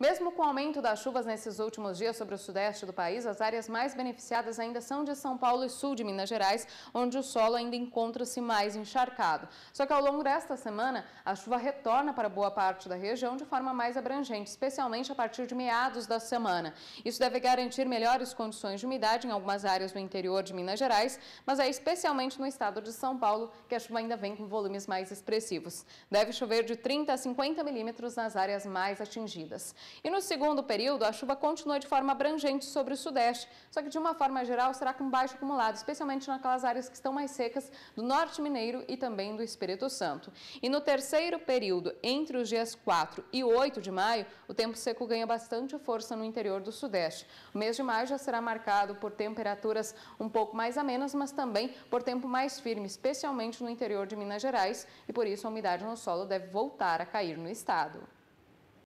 Mesmo com o aumento das chuvas nesses últimos dias sobre o sudeste do país, as áreas mais beneficiadas ainda são de São Paulo e sul de Minas Gerais, onde o solo ainda encontra-se mais encharcado. Só que ao longo desta semana, a chuva retorna para boa parte da região de forma mais abrangente, especialmente a partir de meados da semana. Isso deve garantir melhores condições de umidade em algumas áreas do interior de Minas Gerais, mas é especialmente no estado de São Paulo que a chuva ainda vem com volumes mais expressivos. Deve chover de 30 a 50 milímetros nas áreas mais atingidas. E no segundo período, a chuva continua de forma abrangente sobre o sudeste, só que de uma forma geral será com baixo acumulado, especialmente naquelas áreas que estão mais secas do norte mineiro e também do Espírito Santo. E no terceiro período, entre os dias 4 e 8 de maio, o tempo seco ganha bastante força no interior do sudeste. O mês de maio já será marcado por temperaturas um pouco mais amenas, mas também por tempo mais firme, especialmente no interior de Minas Gerais, e por isso a umidade no solo deve voltar a cair no estado.